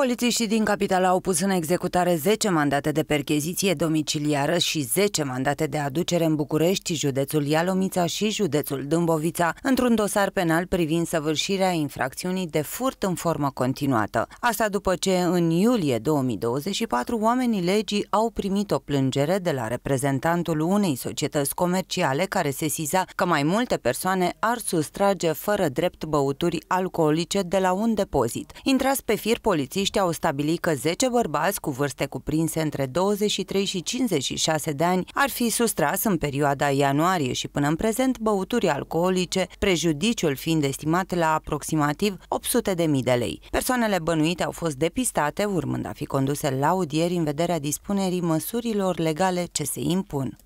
Polițiștii din capitală au pus în executare 10 mandate de percheziție domiciliară și 10 mandate de aducere în București, județul Ialomița și județul Dâmbovița, într-un dosar penal privind săvârșirea infracțiunii de furt în formă continuată. Asta după ce, în iulie 2024, oamenii legii au primit o plângere de la reprezentantul unei societăți comerciale care se sesiza că mai multe persoane ar sustrage fără drept băuturi alcoolice de la un depozit. Intrați pe fir polițiști specialiștii au stabilit că 10 bărbați cu vârste cuprinse între 23 și 56 de ani ar fi sustras în perioada ianuarie și până în prezent băuturi alcoolice, prejudiciul fiind estimat la aproximativ 800 de mii de lei. Persoanele bănuite au fost depistate, urmând a fi conduse la audieri în vederea dispunerii măsurilor legale ce se impun.